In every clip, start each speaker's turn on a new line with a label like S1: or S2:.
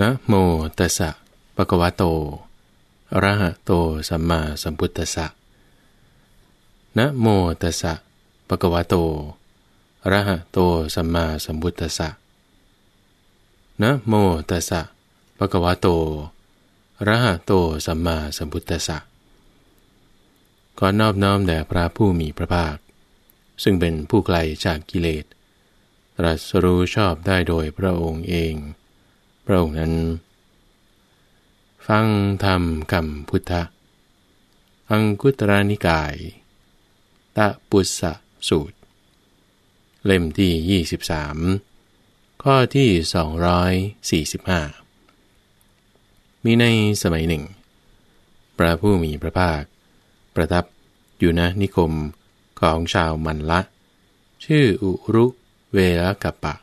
S1: นะโมตัสสะปะกวาโตอระหะโต สัมมาสัมพุทธัสสะนะโมตัสสะปะกวาโตอระหะโต สัมมาสัมพุทธัสสะนะโมตัสสะปะกวาโตอระหะโต สัมมาสัมพุทธัสสะกอนอบน้อมแด่พระผู้มีพระภาค ซึ่งเป็นผู้ไกลจากกิเลส รัสรู้ชอบได้โดยพระองค์เองระองค์นั้นฟังธรรมคำพุทธะอังคุตรานิกายตะปุสสะสูตร เล่มที่ 23 ข้อที่ 245 มีในสมัยหนึ่งพระผู้มีพระภาคประทับอยู่ณนิคมของชาวมันละ ชื่ออุรุเวลกัปปะ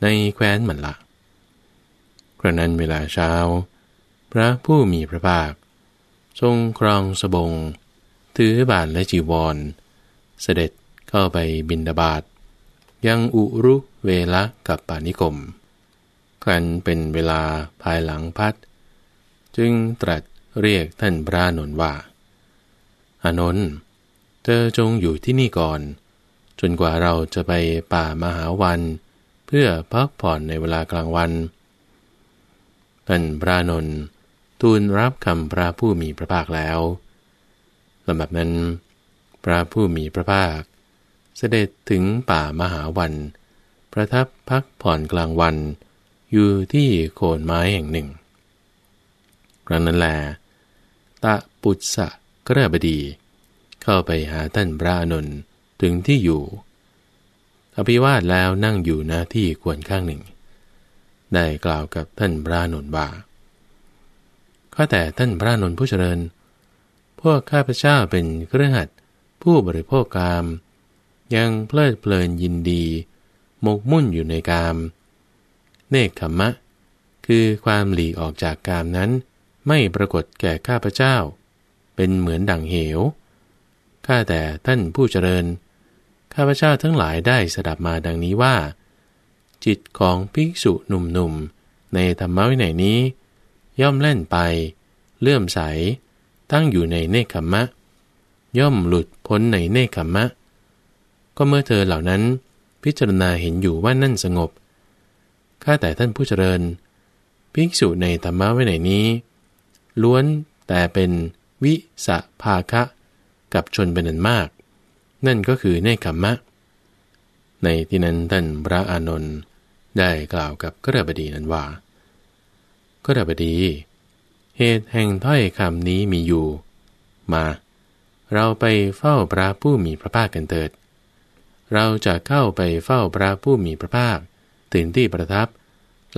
S1: ในแคว้นมันละระนั้นเวลาเช้า พระผู้มีพระภาค ทรงครองสบง ถือบาทและจีวร เสด็จเข้าไปบินดาบาดยังอุรุเวละกับปานิคมครั้นเป็นเวลาภายหลังพัด จึงตรัสเรียกท่านพระนนว่า อานนท์เธอจงอยู่ที่นี่ก่อน จนกว่าเราจะไปป่ามหาวัน เพื่อพักผ่อนในเวลากลางวันเท่านพระนนทูลรับคำพระผู้มีพระภาคแล้วลำดับนั้น พระผู้มีพระภาค เสด็จถึงป่ามหาวัน ประทับพักผ่อนกลางวัน อยู่ที่โคนไม้แห่งหนึ่ง ครั้งนั้นแลตะปุตสะกระบดี เข้าไปหาท่านพระนนท์ถึงที่อยู่ อภิวาทแล้วนั่งอยู่ณที่ควรข้างหนึ่งได้กล่าวกับท่านพระนนท์ว่าข้าแต่ท่านพระนนท์ผู้เจริญ พวกข้าพเจ้าเป็นเครือขัดผู้บริโภคกาม ยังเพลิดเพลินยินดีหมกมุ่นอยู่ในกาม เนคขมมะคือความหลีกออกจากกามนั้น ไม่ปรากฏแก่ข้าพเจ้า เป็นเหมือนดังเหว ข้าแต่ท่านผู้เจริญข้าพเจ้าทั้งหลายได้สดับมาดังนี้ว่าจิตของภิกษุหนุ่มๆ ในธรรมวินัยนี้ ย่อมแล่นไป เลื่อมใส ตั้งอยู่ในเนคขมะ ย่อมหลุดพ้นในเนคขมะ ก็เมื่อเธอเหล่านั้นพิจารณาเห็นอยู่ว่านั่นสงบข้าแต่ท่านผู้เจริญภิกษุในธรรมะวินัยนี้ ล้วนแต่เป็นวิสะภาคะกับชนเป็นอันมาก นั่นก็คือเนคขมะ ในที่นั้นท่านพระอานนท์ได้กล่าวกับกระบดีนั้นว่ากระบดี เหตุแห่งถ้อยคำนี้มีอยู่ มา เราไปเฝ้าพระผู้มีพระภาคกันเถิด เราจะเข้าไปเฝ้าพระผู้มีพระภาค ตื่นที่ประทับ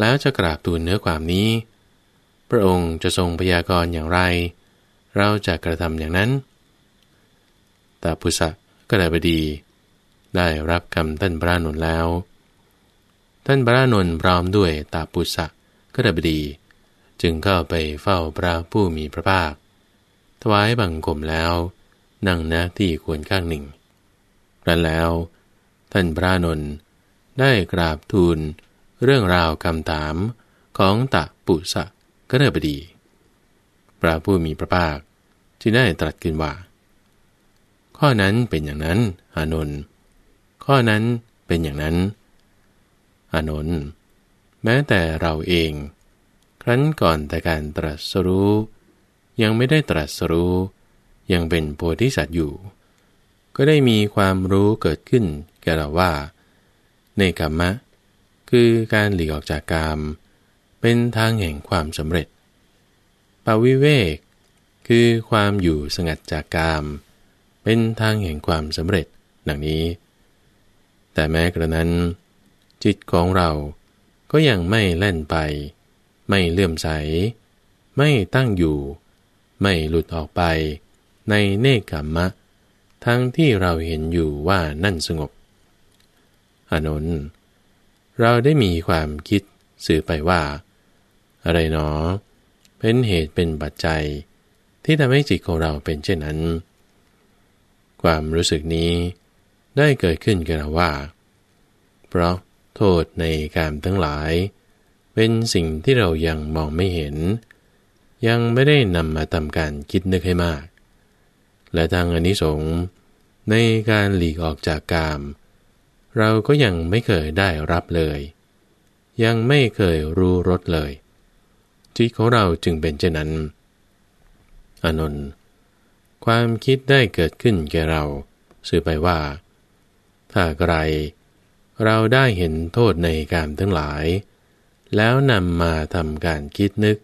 S1: แล้วจะกราบตูนเนื้อความนี้ พระองค์จะทรงพยากรณ์อย่างไร เราจะกระทำอย่างนั้นตาพุษะกระบดี ได้รับคำท่านพระนนแล้วท่านพระนนท์พร้อมด้วยตาปุษะก็ดบดี จึงเข้าไปเฝ้าพระผู้มีพระภาค ถวายบังคมแล้ว นั่งนะที่ควรข้างหนึ่งรันแล้ว ท่านพระนนท์ได้กราบทูลเรื่องราวคำถามของตะปุษะก็เรบดีพระผู้มีพระภาคจึงได้ตรัสขึ้นว่า ข้อนั้นเป็นอย่างนั้นอานนท์ข้อนั้นเป็นอย่างนั้นอนนน แม้แต่เราเอง ครั้นก่อนแต่การตรัสรู้ ยังไม่ได้ตรัสรู้ ยังเป็นโพธิสัตว์อยู่ ก็ได้มีความรู้เกิดขึ้นแก่เราว่า ในกรรมะ คือการหลีกออกจากกรรม เป็นทางแห่งความสำเร็จ ปวิเวก คือความอยู่สงัดจากกรรม เป็นทางแห่งความสำเร็จ ดังนี้ แต่แม้กระนั้นจิตของเราก็ยังไม่แล่นไป ไม่เลื่อมใส ไม่ตั้งอยู่ ไม่หลุดออกไปในเนกขมมะ ทั้งที่เราเห็นอยู่ว่านั่นสงบอนนท์ เราได้มีความคิดสื่อไปว่า อะไรหนอ เป็นเหตุเป็นปัจจัยที่ทำให้จิตของเราเป็นเช่นนั้น ความรู้สึกนี้ได้เกิดขึ้นกับเราว่า เพราะโทษในการทั้งหลาย เป็นสิ่งที่เรายังมองไม่เห็น ยังไม่ได้นำมาทำการคิดนึกให้มาก และทางอนิสงส์ในการหลีกออกจากกาม เราก็ยังไม่เคยได้รับเลย ยังไม่เคยรู้รสเลยจิตของเราจึงเป็นเช่นนั้น อนนท์ความคิดได้เกิดขึ้นแก่เราสื่อไปว่า ถ้าใครเราได้เห็นโทษในกามทั้งหลาย แล้วนำมาทำการคิดนึก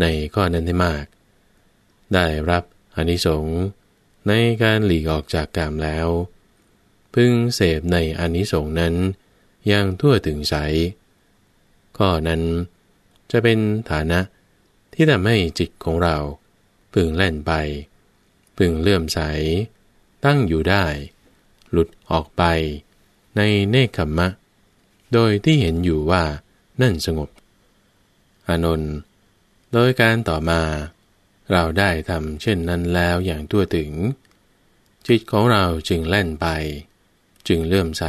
S1: ในข้อนั้นให้มาก ได้รับอนิสงส์ในการหลีกออกจากกามแล้ว พึงเสพในอนิสงส์นั้นอย่างทั่วถึงใส ข้อนั้นจะเป็นฐานะที่ทำให้จิตของเรา พึงแล่นไป พึงเลื่อมใส ตั้งอยู่ได้ หลุดออกไปในเนคขมมะ โดยที่เห็นอยู่ว่า นั่นสงบอานนท์โดยการต่อมา เราได้ทำเช่นนั้นแล้วอย่างทั่วถึง จิตของเราจึงแล่นไป จึงเลื่อมใส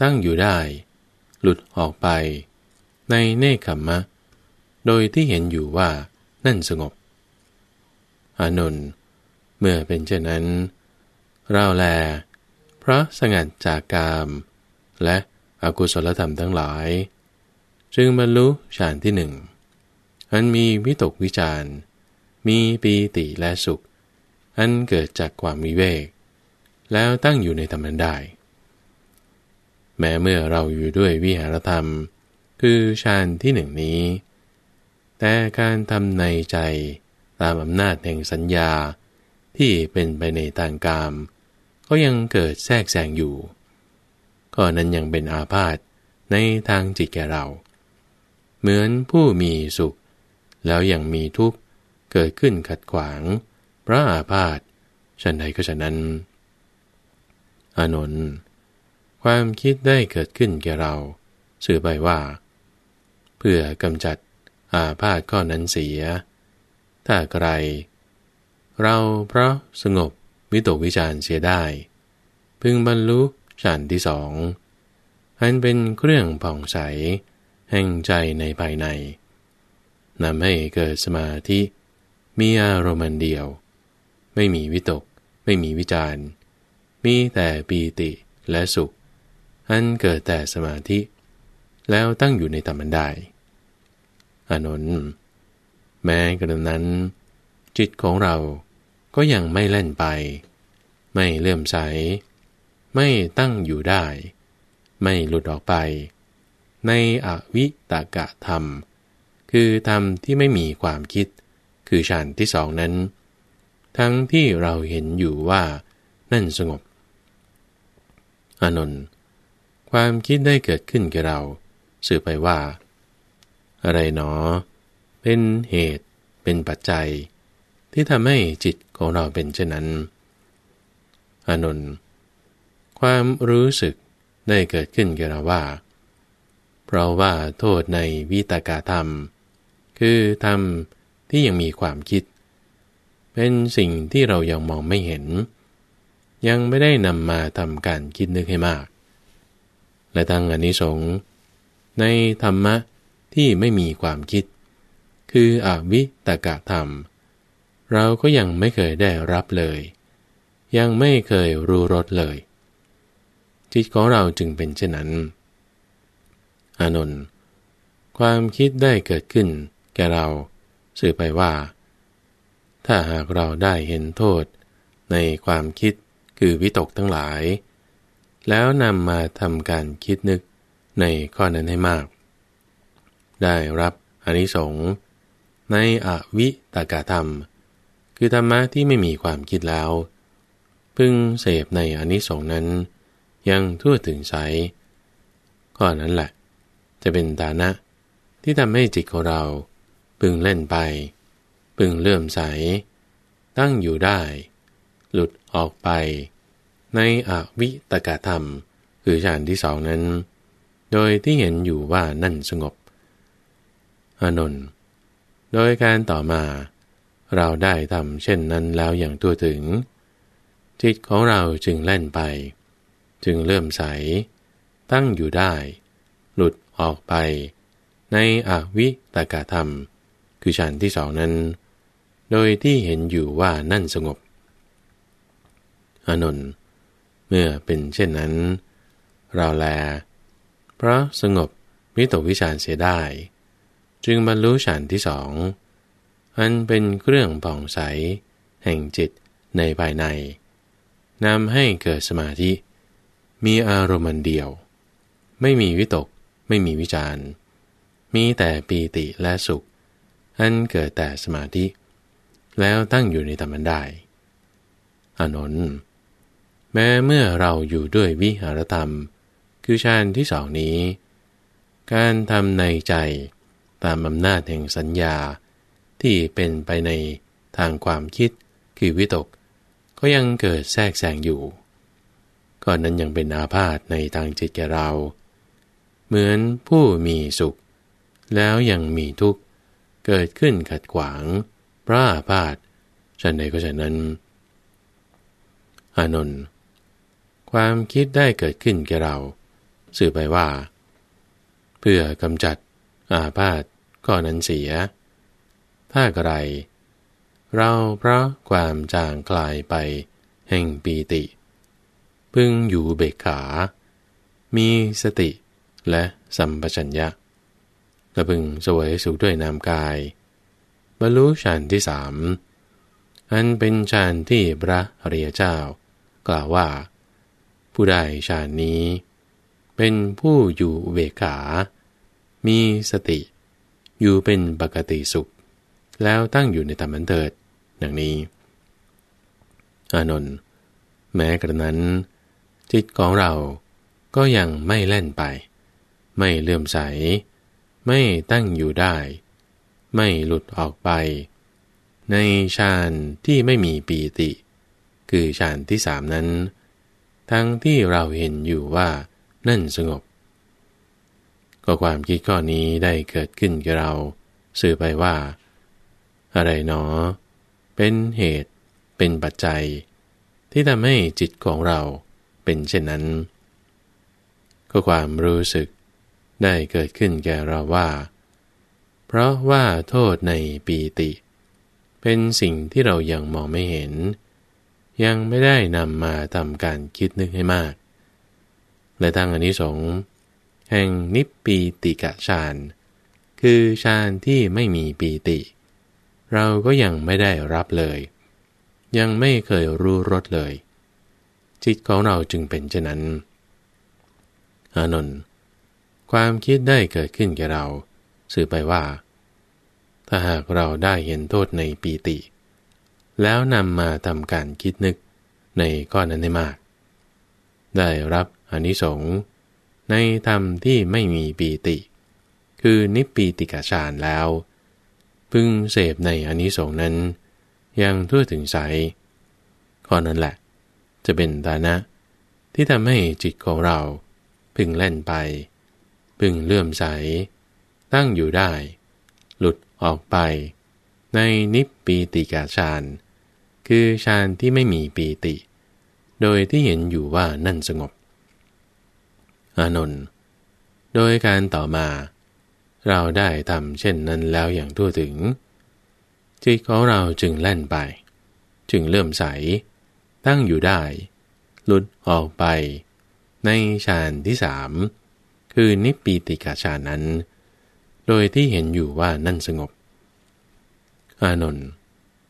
S1: ตั้งอยู่ได้ หลุดออกไป ในเนคขมมะ โดยที่เห็นอยู่ว่า นั่นสงบอานนท์เมื่อเป็นเช่นนั้น เราแลพราะสงัดจากกาม และอกุศลธรรมทั้งหลายจึงบรรลุฌานที่หนึ่ง อันมีวิตกวิจารมีปีติและสุข อันเกิดจากความวิเวกแล้วตั้งอยู่ในธรรมนั้นได้แม้เมื่อเราอยู่ด้วยวิหารธรรม คือฌานที่หนึ่งนี้ แต่การทำในใจตามอำนาจแห่งสัญญาที่เป็นไปในทางกามก็ยังเกิดแทรกแซงอยู่ ก็นั้นยังเป็นอาพาธในทางจิตแก่เรา เหมือนผู้มีสุข แล้วยังมีทุกข์เกิดขึ้นขัดขวางพระอาพาธฉันใดก็ฉะนั้นอานนท์ความคิดได้เกิดขึ้นแก่เรา สื่อไปว่า เพื่อกำจัดอาพาธข้อนั้นเสีย ถ้าใครเราเพราะสงบวิตกวิจารเสียได้ พึงบรรลุฌานที่สองอันเป็นเครื่องผ่องใสแห่งใจในภายใน นำให้เกิดสมาธิ มีอารมณ์เดียว ไม่มีวิตกไม่มีวิจารมีแต่ปีติและสุขอันเกิดแต่สมาธิ แล้วตั้งอยู่ในธรรมันได้อนนแม้กระนั้น จิตของเรา็ยังไม่เล่นไป ไม่เลื่อมใส ไม่ตั้งอยู่ได้ ไม่หลุดออกไป ในอวิตกะธรรม คือธรรมที่ไม่มีความคิด คือฌานที่สองนั้น ทั้งที่เราเห็นอยู่ว่า นั่นสงบอานนท์ความคิดได้เกิดขึ้นแกเรา สื่อไปว่า อะไรหนอ เป็นเหตุเป็นปัจจัยที่ทำให้จิตของเราเป็นเช่นนั้นอานนท์ความรู้สึกได้เกิดขึ้นแก่เราว่า เพราะว่าโทษในวิตากาธรรม คือธรรมที่ยังมีความคิด เป็นสิ่งที่เรายังมองไม่เห็น ยังไม่ได้นำมาทำการคิดนึกให้มาก และทางอนิสงส์ ในธรรมะที่ไม่มีความคิด คืออวิตกะธรรมเราก็ยังไม่เคยได้รับเลย ยังไม่เคยรู้รสเลยจิตของเราจึงเป็นเช่นนั้นอานนท์ความคิดได้เกิดขึ้นแก่เราสื่อไปว่า ถ้าหากเราได้เห็นโทษในความคิดคือวิตกทั้งหลาย แล้วนำมาทำการคิดนึกในข้อนั้นให้มาก ได้รับอนิสงส์ในอวิตากธรรมคือธรรมะที่ไม่มีความคิดแล้ว พึงเสพในอนิสงส์นั้นยังทั่วถึงใสก้อนั้นแหละ จะเป็นฐานะที่ทำให้จิตของเรา พึงเล่นไป พึงเลื่อมใส ตั้งอยู่ได้ หลุดออกไป ในอวิตกธรรม คือฌานที่สองนั้น โดยที่เห็นอยู่ว่านั่นสงบอนนท์โดยการต่อมาเราได้ทำเช่นนั้นแล้วอย่างตัวถึงจิตของเราจึงแล่นไป จึงเริ่มใส ตั้งอยู่ได้ หลุดออกไป ในอวิตากธรรม คือฌานที่สองนั้น โดยที่เห็นอยู่ว่านั่นสงบอานนท์เมื่อเป็นเช่นนั้น เราแลเพราะสงบมิตกวิชานเสียได้ จึงบรรลุฌานที่สองอันเป็นเครื่องผ่องใส แห่งจิตในภายใน นำให้เกิดสมาธิ มีอารมณ์เดียว ไม่มีวิตกไม่มีวิจารมีแต่ปีติและสุขอันเกิดแต่สมาธิ แล้วตั้งอยู่ในธรรมันได้อนนท์แม้เมื่อเราอยู่ด้วยวิหารธรรม คือฌานที่สองนี้ การทำในใจตามอำนาจแห่งสัญญาที่เป็นไปในทางความคิดคือวิตก ก็ยังเกิดแทรกแซงอยู่ก้อนนั้นยังเป็นอาพาธในทางจิตแก่เรา เหมือนผู้มีสุข แล้วยังมีทุกข์เกิดขึ้นขัดขวางพระอาพาธฉันใดก็ฉันนั้นอานนท์ความคิดได้เกิดขึ้นแก่เราสื่อไปว่า เพื่อกำจัดอาพาธก้อนนั้นเสียภาคไร เราเพราะความจางคลายไปแห่งปีติ พึงอยู่เบกขา มีสติและสัมปชัญญะและพึงสวยสุขด้วยนามกายบรรลุฌานที่สามอันเป็นฌานที่พระเรียเจ้า กล่าวว่าผู้ได้ฌานนี้ เป็นผู้อยู่เวขา มีสติ อยู่เป็นปกติสุขแล้วตั้งอยู่ในธรรมันเถิดดังนี้ อานนท์ แม้กระนั้น จิตของเราก็ยังไม่เล่นไป ไม่เลื่อมใส ไม่ตั้งอยู่ได้ ไม่หลุดออกไป ในฌานที่ไม่มีปีติ คือฌานที่สามนั้น ทั้งที่เราเห็นอยู่ว่า นั่นสงบ ก็ความคิดข้อนี้ได้เกิดขึ้นกับเรา สื่อไปว่าอะไรหนอ เป็นเหตุ เป็นปัจจัย ที่ทำให้จิตของเราเป็นเช่นนั้น ก็ความรู้สึกได้เกิดขึ้นแก่เราว่า เพราะว่าโทษในปีติ เป็นสิ่งที่เรายังมองไม่เห็น ยังไม่ได้นำมาทำการคิดนึกให้มาก และทางอนิสงส์แห่งนิปปีติกะฌานคือฌานที่ไม่มีปีติเเราก็ยังไม่ได้รับเลย ยังไม่เคยรู้รสเลย จิตของเราจึงเป็นเช่นนั้น อานนท์ความคิดได้เกิดขึ้นแก่เรา สื่อไปว่า ถ้าหากเราได้เห็นโทษในปีติ แล้วนำมาทำการคิดนึกในข้อนั้นได้มาก ได้รับอนิสงส์ในธรรมที่ไม่มีปีติ คือนิปปีติกาฌานแล้วพึงเสพในอนนิสงส์นั้น ยังทั่วถึงใสข้อนั้นแหละจะเป็นฐานะที่ทำให้จิตของเราพึงแล่นไป พึงเลื่อมใสตั้งอยู่ได้ หลุดออกไป ในนิพปีติกาฌานคือฌานที่ไม่มีปีติ โดยที่เห็นอยู่ว่านั่นสงบ อานนท์โดยการต่อมาเราได้ทำเช่นนั้นแล้วอย่างทั่วถึงจิตของเราจึงแล่นไป จึงเริ่มใส ตั้งอยู่ได้หลุดออกไป ในฌานที่สาม คือนิปีติกาฌานนั้น โดยที่เห็นอยู่ว่านั่นสงบ อานนท์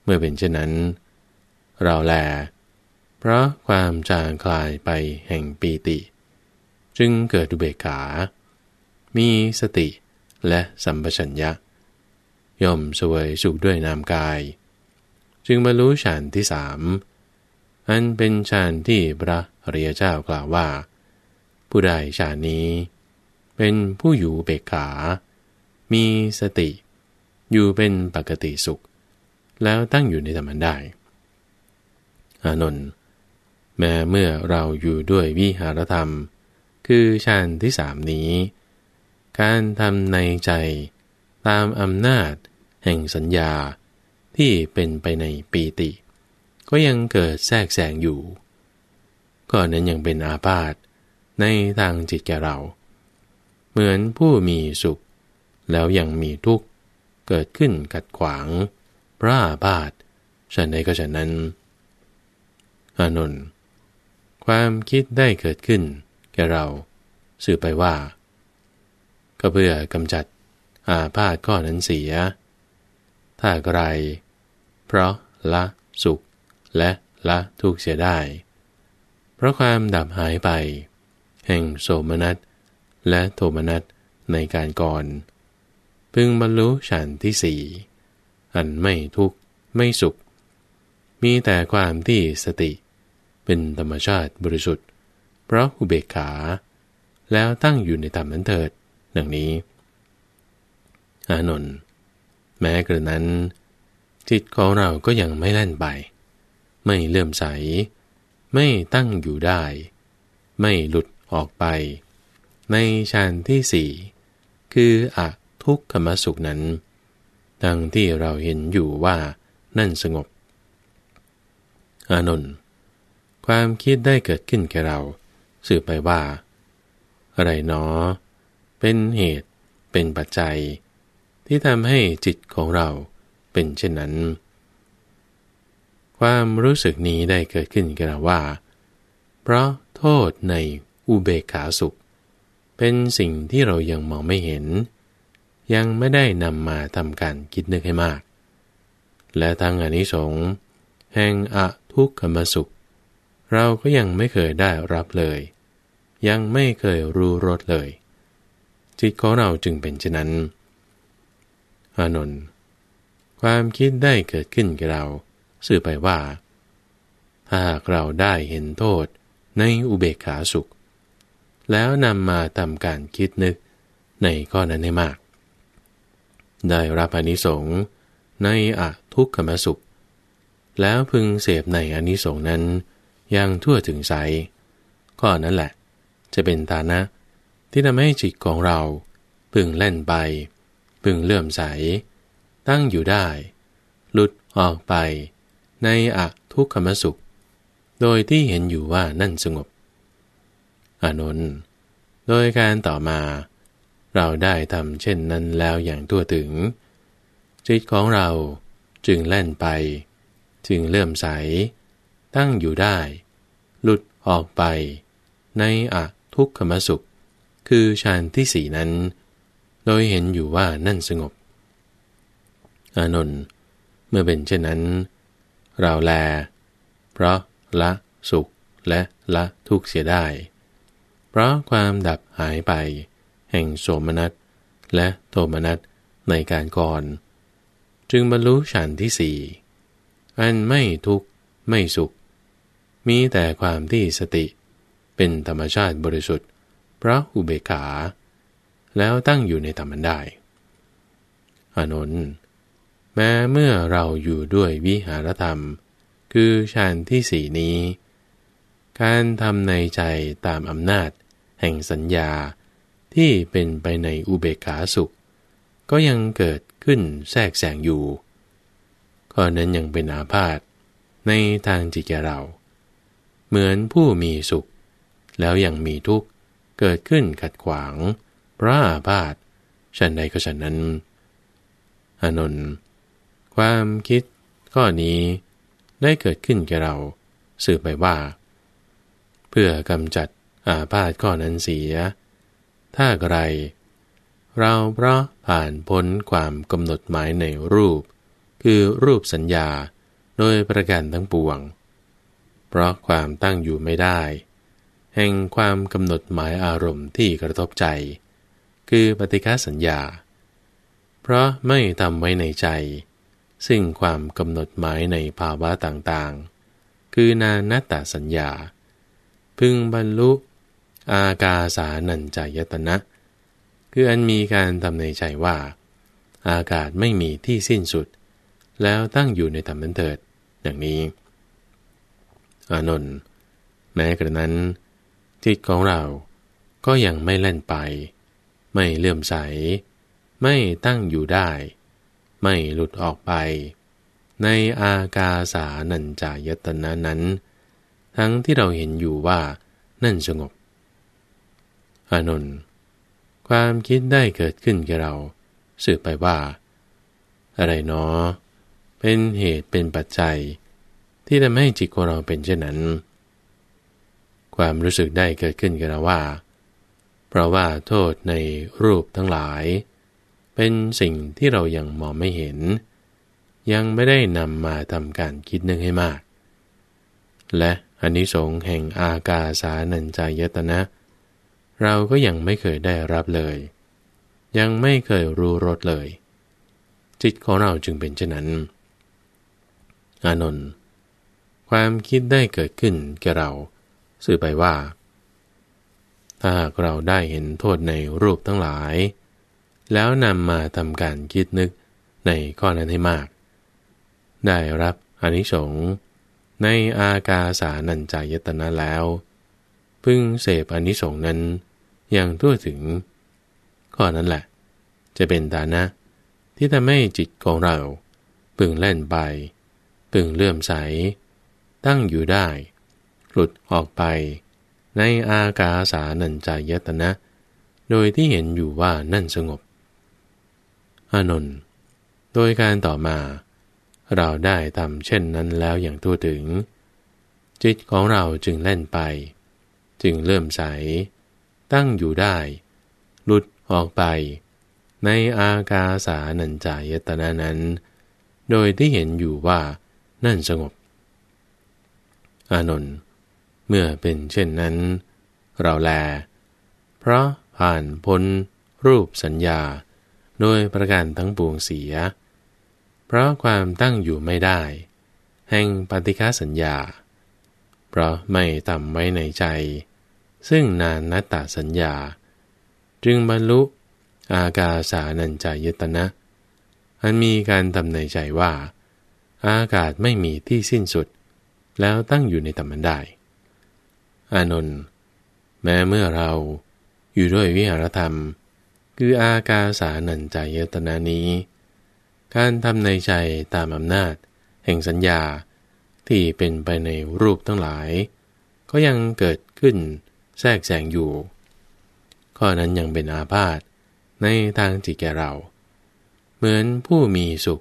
S1: เมื่อเป็นเช่นนั้น เราแล เพราะความจางคลายไปแห่งปีติ จึงเกิดดุเบกขา มีสติและสัมปชัญญะ ย่อมสวยสุขด้วยนามกาย จึงบรรลุฌานที่สามอันเป็นฌานที่พระเรียเจ้ากล่าวว่า ผู้ใดฌานนี้ เป็นผู้อยู่เบกขา มีสติ อยู่เป็นปกติสุข แล้วตั้งอยู่ในธรรมันได้ อานนท์แม้เมื่อเราอยู่ด้วยวิหารธรรม คือฌานที่สามนี้การทำในใจตามอำนาจแห่งสัญญาที่เป็นไปในปีติ ก็ยังเกิดแทรกแซงอยู่ ก็นั้นยังเป็นอาพาธในทางจิตแก่เรา เหมือนผู้มีสุข แล้วยังมีทุกข์เกิดขึ้นกัดขวางพระอาพาธฉันใดก็ฉันนั้นอานนท์ความคิดได้เกิดขึ้นแก่เรา สื่อไปว่าก็เพื่อกำจัดอาพาธข้อนั้นเสีย ถ้าใครเพราะละสุขและละทุกข์เสียได้ เพราะความดับหายไป แห่งโสมนัส และโทมนัส ในการก่อน พึงบรรลุฌานที่สี่อันไม่ทุกข์ ไม่สุข มีแต่ความที่สติเป็นธรรมชาติบริสุทธิ์ เพราะอุเบกขา แล้วตั้งอยู่ในธรรมนั้นเถิดดังนี้ อานนท์แม้กระนั้น จิตของเราก็ยังไม่แล่นไปไม่เลื่อมใส ไม่ตั้งอยู่ได้ ไม่หลุดออกไปในฌานที่สี่ คืออทุกขมสุขนั้น ดังที่เราเห็นอยู่ว่านั่นสงบ อานนท์ความคิดได้เกิดขึ้นแก่เรา สืบไปว่า อะไรเนาะเป็นเหตุเป็นปัจจัย ที่ทำให้จิตของเราเป็นเช่นนั้น ความรู้สึกนี้ได้เกิดขึ้นกับระว่า เพราะโทษใน อุเบกขาสุข เป็นสิ่งที่เรายังมองไม่เห็น ยังไม่ได้นำมาทำการคิดนึกให้มาก และทางอนิสงส์แห่งอทุกขมสุข เราก็ยังไม่เคยได้รับเลย ยังไม่เคยรู้รสเลยจิตของเราจึงเป็นเช่นนั้นอานนท์ความคิดได้เกิดขึ้นกับเราสื่อไปว่าถ้าเราได้เห็นโทษในอุเบกขาสุข แล้วนำมาทำการคิดนึกในข้อนั้นให้มาก ได้รับอนิสงส์ในอะทุกขมสุข แล้วพึงเสพในอนิสงส์นั้นอย่างทั่วถึงใส ข้อนั้นแหละจะเป็นฐานะเที่ทำให้จิตของเรา พึงแล่นไป พึงเลื่อมใส ตั้งอยู่ได้ หลุดออกไป ในอักทุกขมสุข โดยที่เห็นอยู่ว่านั่นสงบอานนท์โดยการต่อมา เราได้ทำเช่นนั้นแล้วอย่างทั่วถึง จิตของเราจึงแล่นไป จึงเลื่อมใส ตั้งอยู่ได้ หลุดออกไป ในอักทุกขมสุขคือฌานที่สี่นั้น โดยเห็นอยู่ว่านั่นสงบ อานนท์เมื่อเป็นเช่นนั้น เราแล เพราะละสุขและละทุกข์เสียได้ เพราะความดับหายไป แห่งโสมนัส และโทมนัส ในการก่อน จึงบรรลุฌานที่สี่อันไม่ทุกข์ ไม่สุข มีแต่ความที่สติเป็นธรรมชาติบริสุทธิ์พระอุเบกขา แล้วตั้งอยู่ในธรรมันได้อานนท์แม้เมื่อเราอยู่ด้วยวิหารธรรม คือฌานที่สี่นี้ การทำในใจตามอำนาจแห่งสัญญาที่เป็นไปในอุเบกขาสุข ก็ยังเกิดขึ้นแทรกแซงอยู่ข้อนั้นยังเป็นอาพาธในทางจิตแกเรา เหมือนผู้มีสุข แล้วยังมีทุกข์เกิดขึ้นขัดขวางพระอาพาธฉันใดก็ฉันนั้นอานนท์ความคิดข้อนี้ได้เกิดขึ้นแก่เรา สืบไปว่า เพื่อกำจัดอาพาธข้อนั้นเสีย ถ้าไกรเราเพราะผ่านพ้นความกำหนดหมายในรูป คือรูปสัญญาโดยประการทั้งปวง เพราะความตั้งอยู่ไม่ได้แห่งความกำหนดหมายอารมณ์ที่กระทบใจ คือปฏิฆาสัญญา เพราะไม่ทำไว้ในใจ ซึ่งความกำหนดหมายในภาวะต่างๆ คือนานาตาสัญญา พึงบรรลุอากาสานัญจายตนะ คืออันมีการทำในใจว่า อากาศไม่มีที่สิ้นสุด แล้วตั้งอยู่ในธรรมนั้นเถิดอย่างนี้ อานนท์แม้กระนั้นจิตของเราก็ยังไม่เล่นไป ไม่เลื่อมใส ไม่ตั้งอยู่ได้ ไม่หลุดออกไป ในอากาสานัญจายตนะนั้น ทั้งที่เราเห็นอยู่ว่านั่นสงบอานนท์ความคิดได้เกิดขึ้นแกเรา สืบไปว่า อะไรเนอ เป็นเหตุเป็นปัจจัย ที่ทำให้จิตของเราเป็นเช่นนั้นความรู้สึกได้เกิดขึ้นกันว่าเพราะว่าโทษในรูปทั้งหลาย เป็นสิ่งที่เรายังมองไม่เห็น ยังไม่ได้นำมาทำการคิดนึงให้มาก และอนนิสง์แห่งอากาสานัญจายตนะ เราก็ยังไม่เคยได้รับเลย ยังไม่เคยรู้รสเลย จิตของเราจึงเป็นเช่นนั้น อานนท์ความคิดได้เกิดขึ้นแกเราสื่อไปว่า ถ้า เราได้เห็นโทษในรูป ทั้งหลาย แล้วนำมาทำการคิดนึกในข้อนั้นให้มาก ได้รับอนิสงส์ในอากาสานัญจายตนะแล้ว พึ่งเสพอนิสงส์นั้นอย่างทั่วถึง ข้อนั้นแหละ จะเป็นฐานะที่ทำให้จิต ของ เราพึงเล่น ไปพึงเลื่อมใส ตั้งอยู่ได้ลุดออกไป ในอากาสานัญจายตนะ โดยที่เห็นอยู่ว่านั่นสงบ อานนท์โดยการต่อมา เราได้ทำเช่นนั้นแล้วอย่างทั่วถึง จิตของเราจึงเล่นไป จึงเริ่มใส ตั้งอยู่ได้ หลุดออกไป ในอากาสานัญจายตนะนั้น โดยที่เห็นอยู่ว่านั่นสงบ อานนท์เมื่อเป็นเช่นนั้น เราแล เพราะผ่านพ้นรูปสัญญา โดยประการทั้งปวงเสีย เพราะความตั้งอยู่ไม่ได้ แห่งปฏิฆาสัญญา เพราะไม่ทำไว้ในใจ ซึ่งนานนัตตาสัญญา จึงบรรลุอากาสานัญจายตนะ อันมีการทำในใจว่า อากาศไม่มีที่สิ้นสุด แล้วตั้งอยู่ในตำมันได้อานนท์แม้เมื่อเราอยู่ด้วยวิหารธรรม คืออากาสานัญจายตนานี้ การทำในใจตามอำนาจ แห่งสัญญาที่เป็นไปในรูปทั้งหลาย ก็ยังเกิดขึ้นแทรกแซงอยู่ ข้อนั้นยังเป็นอาพาธในทางจิตแก่เรา เหมือนผู้มีสุข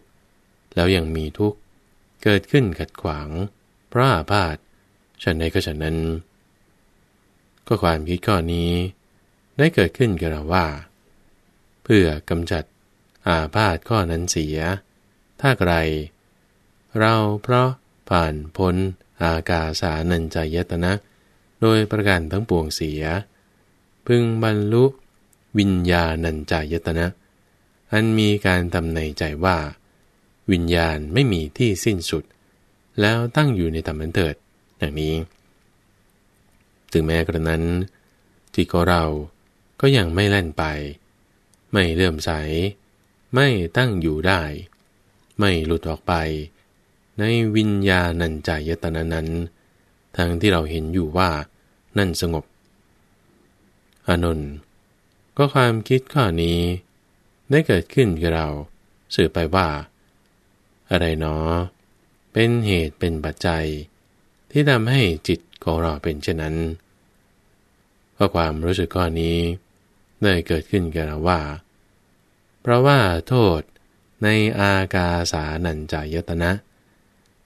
S1: แล้วยังมีทุกข์เกิดขึ้นขัดขวาง พระอาพาธฉันใดก็ฉันนั้นก็ความคิดข้อนี้ได้เกิดขึ้นกับเราว่า เพื่อกำจัดอาพาธข้อนั้นเสีย ถ้าใครเราเพราะผ่านพ้นอากาสานัญจายตนะ โดยประการทั้งปวงเสีย พึงบรรลุวิญญาณัญจายตนะ อันมีการทำในใจว่า วิญญาณไม่มีที่สิ้นสุด แล้วตั้งอยู่ในธรรมันเถิดอย่างนี้ถึงแม้กระนั้นจิตของเราก็ยังไม่แล่นไป ไม่เลื่อมใส ไม่ตั้งอยู่ได้ ไม่หลุดออกไปในวิญญาณัญจายตนะนั้น ทั้งที่เราเห็นอยู่ว่านั่นสงบ อานนท์ก็ความคิดข้อนี้ได้เกิดขึ้นกับเรา สื่อไปว่า อะไรเนอ เป็นเหตุเป็นปัจจัย ที่ทำให้จิตของเราเป็นเช่นนั้นก็ความรู้สึกข้อนี้ได้เกิดขึ้นกัเราว่า เพราะว่าโทษในอากาสานัญจายตนะ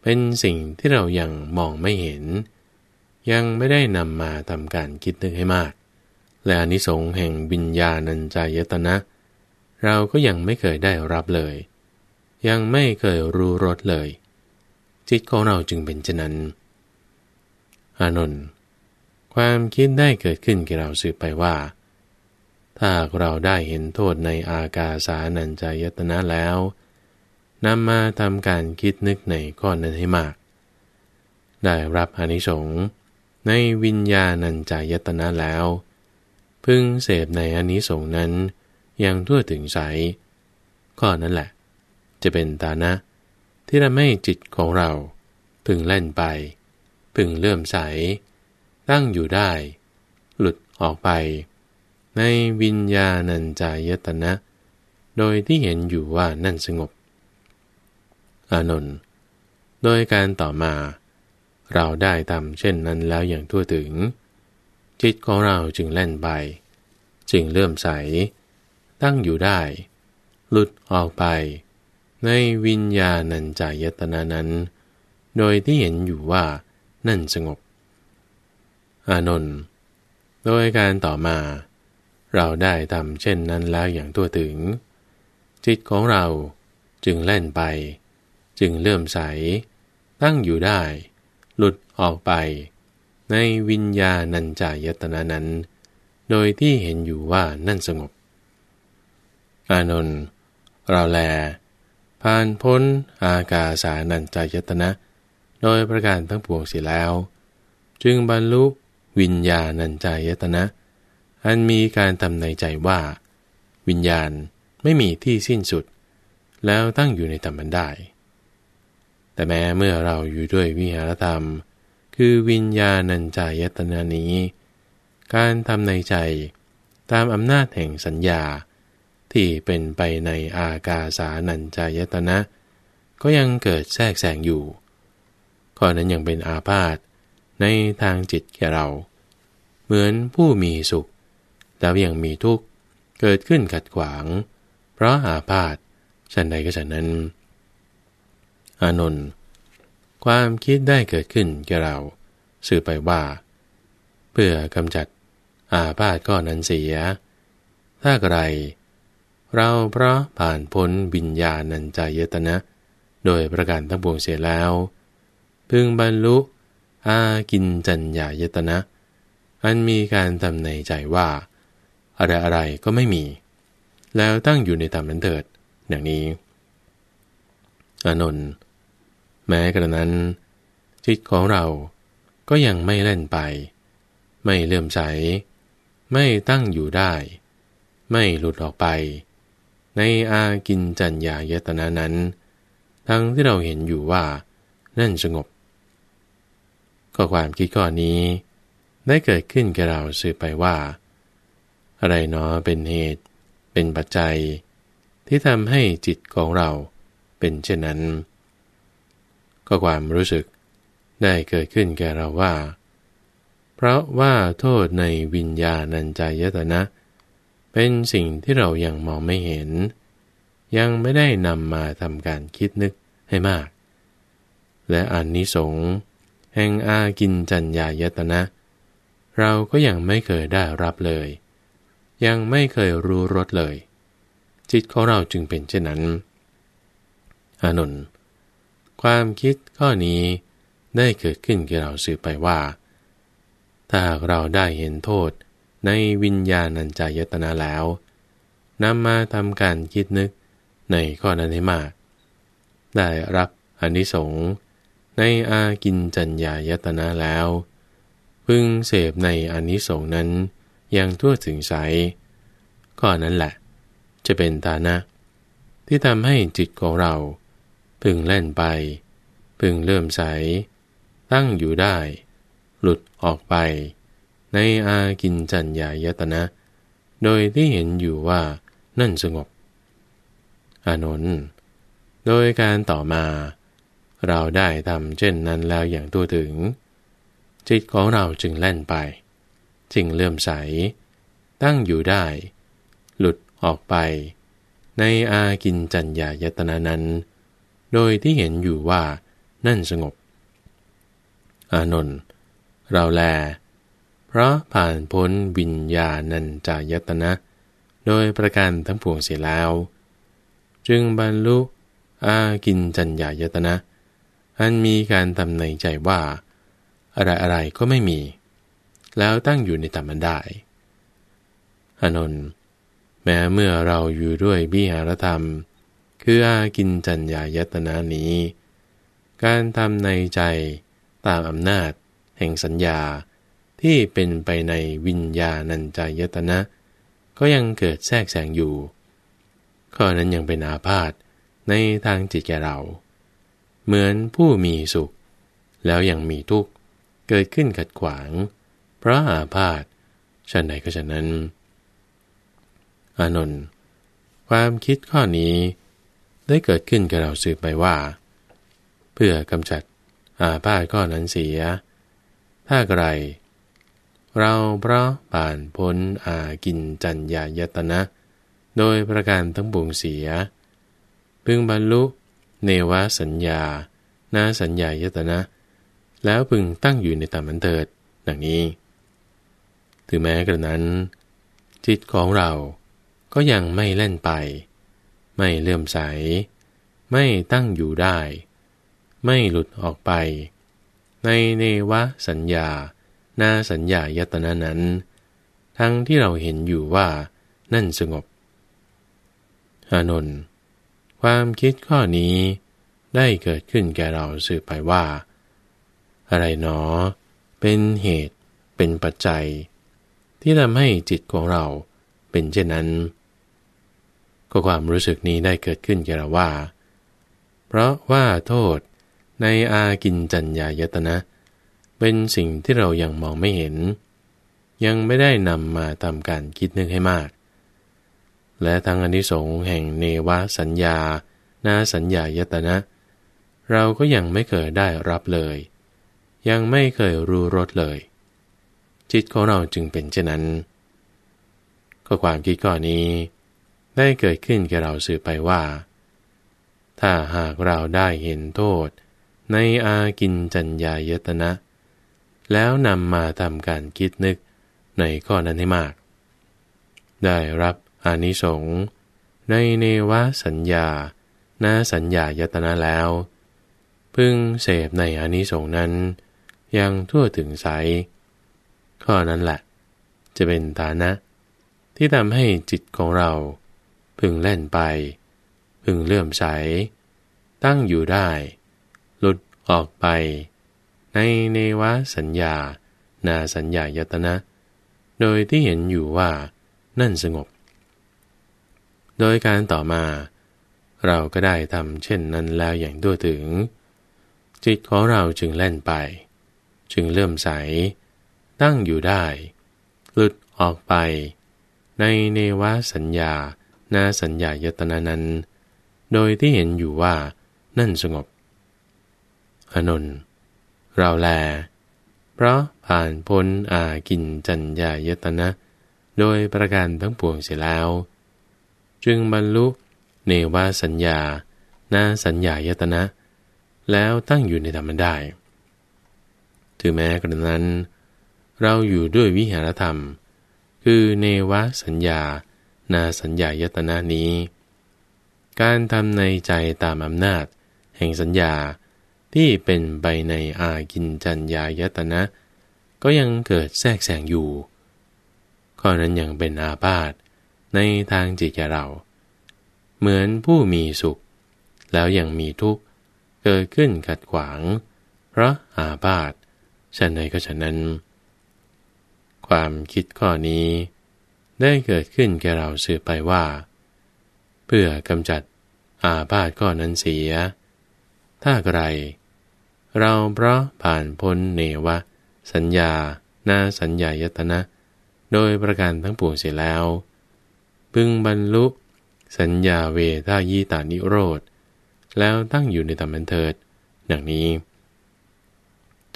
S1: เป็นสิ่งที่เรายังมองไม่เห็น ยังไม่ได้นำมาทำการคิดนึกให้มาก และอนิสงส์แห่งบิญญาณัญจายตนะ เราก็ยังไม่เคยได้รับเลย ยังไม่เคยรู้รสเลย จิตของเราจึงเป็นเช่นนั้น อานนท์ความคิดได้เกิดขึ้นแก่เราสืบไปว่า ถ้าเราได้เห็นโทษในอากาสานัญจายตนะแล้วนำมาทำการคิดนึกในข้อนั้นให้มาก ได้รับอนิสงส์ในวิญญาณัญจายตนะแล้ว พึ่งเสพในอนิสงส์นั้นอย่างทั่วถึงใสข้อนั้นแหละ จะเป็นตานะที่ทำให้จิตของเรา พึงเล่นไป พึงเลื่อมใสตั้งอยู่ได้ หลุดออกไป ในวิญญาณัญจายตนะ โดยที่เห็นอยู่ว่านั่นสงบ อานนท์โดยการต่อมา เราได้ทำเช่นนั้นแล้วอย่างทั่วถึง จิตของเราจึงแล่นไป จึงเลื่อมใส ตั้งอยู่ได้ หลุดออกไปในวิญญาณัญจายตนะนั้น โดยที่เห็นอยู่ว่านั่นสงบอานนท์โดยการต่อมา เราได้ ทำ เช่นนั้นแล้วอย่างตัวถึง จิตของเราจึงแล่นไป จึงเลื่อมใส ตั้งอยู่ได้ หลุดออกไปในวิญญาณัญจายตนะนั้น โดยที่เห็นอยู่ว่านั่น สงบ อานนท์เราแล ผ่านพ้นอากาสานัญจายตนะ โดยประการทั้งปวงเสียแล้ว จึงบรรลุวิญญาณัญจายตนะอันมีการทำในใจว่า วิญญาณไม่มีที่สิ้นสุด แล้วตั้งอยู่ในธรรมันได้ แต่แม้เมื่อเราอยู่ด้วยวิหารธรรม คือวิญญาณัญจายตนะนี้การทำในใจตาม อำนาจแห่งสัญญาที่เป็นไปในอากาสานัญจายตนะ ก็ยังเกิดแทรกแซงอยู่ ข้อนั้นยังเป็นอาพาธในทางจิตแก่เรา เหมือนผู้มีสุข แต่ยังมีทุกข์ เกิดขึ้นขัดขวาง เพราะอาพาธฉันใดก็ฉันนั้น อานนท์ความคิดได้เกิดขึ้นแก่เราสื่อไปว่า เพื่อกำจัดอาพาธก้อนนั้นเสีย ถ้าไรเราเพราะผ่านพ้นวิญญาณัญจายตนะ โดยประการทั้งปวงเสียแล้ว พึงบรรลุอากินจัญญายตนะอันมีการทำในใจว่า อะไรอะไรก็ไม่มี แล้วตั้งอยู่ในธรรมนั้นเถิด อย่างนี้อานนท์แม้กระนั้นจิตของเราก็ยังไม่เล่นไป ไม่เลื่อมใสไม่ตั้งอยู่ได้ ไม่หลุดออกไป ในอากินจัญญายตนะ นั้น ทั้งที่เราเห็นอยู่ว่า นั่นสงบก็ความคิดข้อนี้ ได้เกิดขึ้นแกเราสืบไปว่า อะไรเนาะเป็นเหตุ เป็นปัจจัย ที่ทำให้จิตของเราเป็นเช่นนั้น ก็ความรู้สึกได้เกิดขึ้นแก่เราว่า เพราะว่าโทษในวิญญาณัญจายตนะ เป็นสิ่งที่เรายังมองไม่เห็น ยังไม่ได้นำมาทำการคิดนึกให้มาก และอนนิสงส์แห่งอากินจัญญายตนะ เราก็ยังไม่เคยได้รับเลย ยังไม่เคยรู้รสเลย จิตของเราจึงเป็นเช่นนั้น อานนท์ความคิดข้อนี้ได้เกิดขึ้นกับเราสืบไปว่า ถ้าเราได้เห็นโทษในวิญญาณัญจายตนะแล้วนำมาทำการคิดนึกในข้อนั้นให้มาก ได้รับอนิสงส์ในอากินจัญญายตนะแล้ว พึงเสพในอนิสงนั้นอย่างทั่วถึงใสก้อนั้นแหละ จะเป็นฐานะ ที่ทำให้จิตของเรา พึงเล่นไป พึงเริ่มใส ตั้งอยู่ได้ หลุดออกไป ในอากินจัญญายตนะ โดยที่เห็นอยู่ว่านั่นสงบอานนท์โดยการต่อมาเราได้ทำเช่นนั้นแล้วอย่างตัวถึงจิตของเราจึงแล่นไปจึงเลื่อมใส ตั้งอยู่ได้ หลุดออกไป ในอากินจัญญายตนานั้น โดยที่เห็นอยู่ว่านั่นสงบ อานนท์เราแล เพราะผ่านพ้นวิญญาณัญจายตนะ โดยประการทั้งปวงเสียแล้ว จึงบรรลุอากินจัญญายตนะอันมีการทำในใจว่า อะไรอะไรก็ไม่มี แล้วตั้งอยู่ในตำมันได้อานนท์แม้เมื่อเราอยู่ด้วยบิหารธรรม คืออากินจัญญายตนานี้ การทำในใจ ตามอำนาจ แห่งสัญญาที่เป็นไปในวิญญาณัญจายตนะ ก็ยังเกิดแทรกแซงอยู่ ข้อนั้นยังเป็นอาพาธในทางจิตแก่เราเหมือนผู้มีสุข แล้วยังมีทุกข์เกิดขึ้นขัดขวางพระอาพาธฉันใดก็ฉะนั้นอานนท์ความคิดข้อนี้ได้เกิดขึ้นกับเราสืบไปว่า เพื่อกำจัดอาพาธข้อนั้นเสีย ถ้าไกรเราเพราะผ่านพ้นอากินจัญญายตนะ โดยประการทั้งปวงเสีย พึงบรรลุเนวสัญญานาสัญญายตนะ แล้วพึงตั้งอยู่ในตามันเถิด ดังนี้ ถึงแม้กระนั้นจิตของเราก็ยังไม่เล่นไป ไม่เลื่อมใส ไม่ตั้งอยู่ได้ ไม่หลุดออกไป ในเนวสัญญานาสัญญายตนะนั้น ทั้งที่เราเห็นอยู่ว่า นั่นสงบ อานนท์ความคิดข้อนี้ ได้เกิดขึ้นแก่เราสืบไปว่า อะไรหนอ เป็นเหตุเป็นปัจจัย ที่ทำให้จิตของเราเป็นเช่นนั้น ก็ความรู้สึกนี้ได้เกิดขึ้นแก่เราว่า เพราะว่าโทษในอากินจัญญายตนะ เป็นสิ่งที่เรายังมองไม่เห็น ยังไม่ได้นำมาทำการคิดนึกให้มากและทั้งอนิสงส์แห่งเนวสัญญา นาสัญญายตนะ เราก็ยังไม่เคยได้รับเลย ยังไม่เคยรู้รสเลย จิตของเราจึงเป็นเช่นนั้น ก็ความคิดก่อนนี้ ได้เกิดขึ้นแก่เราสื่อไปว่า ถ้าหากเราได้เห็นโทษ ในอากินจัญญายตนะ แล้วนำมาทำการคิดนึกในข้อนั้นให้มาก ได้รับอานิสงส์ในเนวสัญญาณสัญญายตนะแล้ว พึงเสพในอานิสงส์นั้นยังทั่วถึงใสข้อนั้นแหละ จะเป็นฐานะ ที่ทำให้จิตของเรา พึงแล่นไป พึงเลื่อมใส ตั้งอยู่ได้หลุดออกไป ในเนวสัญญา นาสัญญายตนะ โดยที่เห็นอยู่ว่านั่นสงบโดยการต่อมา เราก็ได้ทำเช่นนั้นแล้วอย่างด้วยถึง จิตของเราจึงแล่นไป จึงเลื่อมใสตั้งอยู่ได้ หลุดออกไป ในเนวสัญญานาสัญญายตนานั้น โดยที่เห็นอยู่ว่านั่นสงบอนน เราแล เพราะผ่านพ้นอากินจัญญายตนะ โดยประการทั้งปวงเสียแล้วจึงบรรลุเนวาสัญญา นาสัญญายตนะ แล้วตั้งอยู่ในธรรมได้ ถึงแม้กระนั้น เราอยู่ด้วยวิหารธรรม คือเนวสัญญา นาสัญญายตนะนี้ การทำในใจตามอำนาจ แห่งสัญญาที่เป็นไปในอากินจัญญายตนะ ก็ยังเกิดแทรกแซงอยู่ ข้อนั้นยังเป็นอาบาธในทางจิตใจเรา เหมือนผู้มีสุข แล้วยังมีทุกข์ เกิดขึ้นขัดขวางพระอาบาทฉันใดก็ฉันนั้น ความคิดข้อนี้ ได้เกิดขึ้นแก่เราสืบไปว่า เพื่อกำจัดอาบาทข้อนั้นเสีย ถ้าไกรเราเพราะผ่านพ้นเนวะสัญญานาสัญญายตนะ โดยประการทั้งปวงเสียแล้วพึงบรรลุสัญญาเวทายีตานิโรธแล้วตั้งอยู่ในธรรมันเถิด่างนี้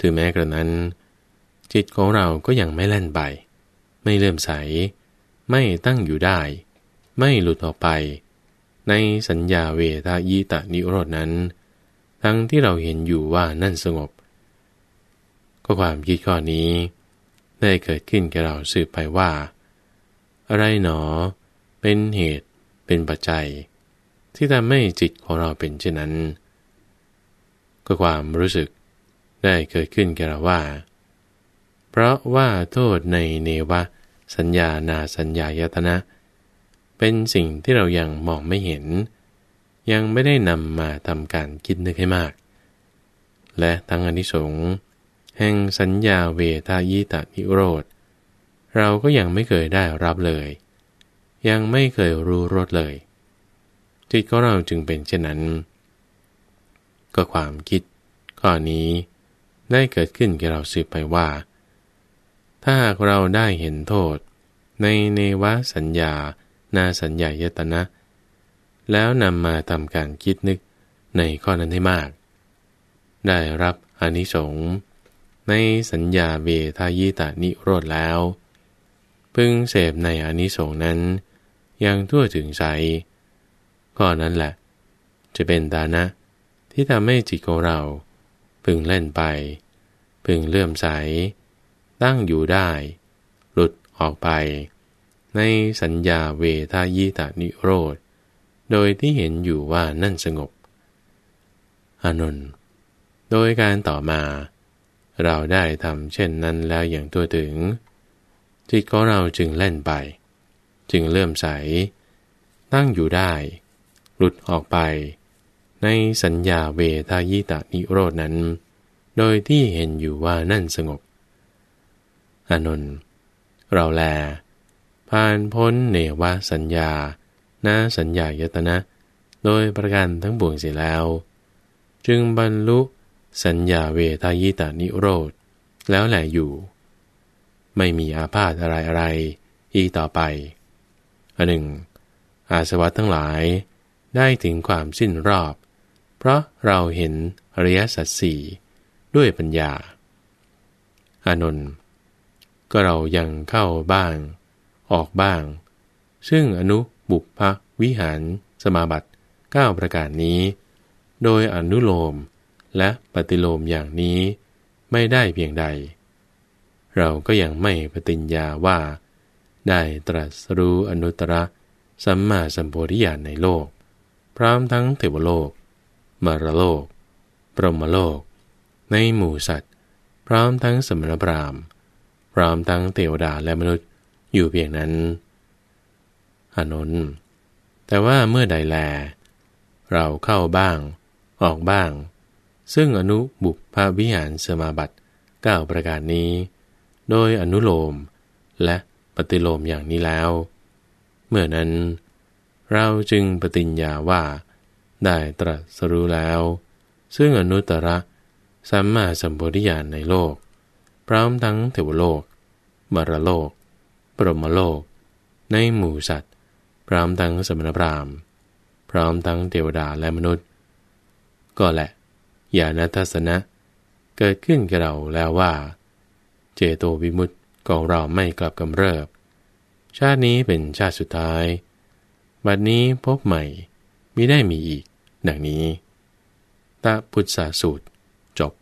S1: ถึงแม้กระนั้น จิตของเราก็ยังไม่แล่นไปไม่เลื่อมใส ไม่ตั้งอยู่ได้ ไม่หลุดออกไป ในสัญญาเวทายีตานิโรธนั้น ทั้งที่เราเห็นอยู่ว่านั่นสงบ ก็ความคิดข้อนี้ ได้เกิดขึ้นแก่เราสืบไปว่า อะไรหนอเป็นเหตุเป็นปัจจัยที่ทำให้จิตของเราเป็นเช่นนั้น ก็ความรู้สึกได้เกิดขึ้นแก่เราว่า เพราะว่าโทษในเนวะ สัญญานาสัญญายตนะ เป็นสิ่งที่เรายังมองไม่เห็น ยังไม่ได้นำมาทำการคิดนึกให้มาก และทั้งอนิสงส์แห่งสัญญาเวทายตานิโรธเราก็ยังไม่เคยได้รับเลยยังไม่เคยรู้รสเลย จิตของเราจึงเป็นเช่นนั้น ก็ความคิดข้อนี้ได้เกิดขึ้นแก่เราสืบไปว่า ถ้าหากเราได้เห็นโทษในเนวสัญญา นาสัญญายตนะ แล้วนำมาทำการคิดนึกในข้อนั้นให้มาก ได้รับอนิสงส์ในสัญญาเวทายตานิโรธแล้ว พึงเสพในอนิสงส์นั้นอย่างทั่วถึงใจก็นั้นแหละ จะเป็นฐานะที่ทำให้จิตของเราพึงเล่นไป พึงเลื่อมใส ตั้งอยู่ได้ หลุดออกไป ในสัญญาเวทายตานิโรธ โดยที่เห็นอยู่ว่านั่นสงบอานนท์โดยการต่อมา เราได้ทำเช่นนั้นแล้วอย่างตัวถึง จิตของเราจึงเล่นไปจึงเลื่อมใส ตั้งอยู่ได้ หลุดออกไป ในสัญญาเวทายตานิโรดนั้น โดยที่เห็นอยู่ว่านั่นสงบ อานนท์เราแล ผ่านพ้นเนวะสัญญาณสัญญายตนะ โดยประการทั้งบวงเสียแล้ว จึงบรรลุสัญญาเวทายตานิโรธ แล้วแหละอยู่ ไม่มีอาพาธอะไรอะไรอีกต่อไปอันหนึ่งอาสวะทั้งหลายได้ถึงความสิ้นรอบ เพราะเราเห็นอริยสัจสี่ด้วยปัญญา อานนท์ก็เรายังเข้าบ้าง ออกบ้าง ซึ่งอนุบุพวิหารสมาบัติ 9 ประการนี้ โดยอนุโลมและปฏิโลมอย่างนี้ไม่ได้เพียงใด เราก็ยังไม่ปฏิญญาว่าได้ตรัสรู้อนุตตร สัมมาสัมโพธิญาณในโลก พร้อมทั้งเทวโลกมารโลก ปรหมโลก ในหมู่สัตว์ พร้อมทั้งสมณพราหมณ์พร้อมทั้งเทวดาและมนุษย์อยู่เพียงนั้น อานนท์แต่ว่าเมื่อใดแล เราเข้าบ้าง ออกบ้าง ซึ่งอนุบุพภวิหารสมาบัติ9ประการนี้ โดยอนุโลมและปฏิโลมอย่างนี้แล้ว เมื่อนั้นเราจึงปฏิญญาว่า ได้ตรัสรู้แล้ว ซึ่งอนุตตรสัมมาสัมปวิยญาณในโลก พร้อมทั้งเทวโลก มรโลก ปรมโลก ในหมู่สัตว์ พร้อมทั้งสมณพราหมณ์พร้อมทั้งเทวดาและมนุษย์ ก็แหละญาณทัศนะ เกิดขึ้นกับเราแล้วว่า เจโตวิมุตติก็เราไม่กลับกำเริบ ชาตินี้เป็นชาติสุดท้าย บัดนี้พบใหม่ไม่ได้มีอีก ดังนี้ ตะพุทธาสูตร จบ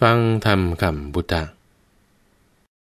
S1: ฟังธรรมคำบุตร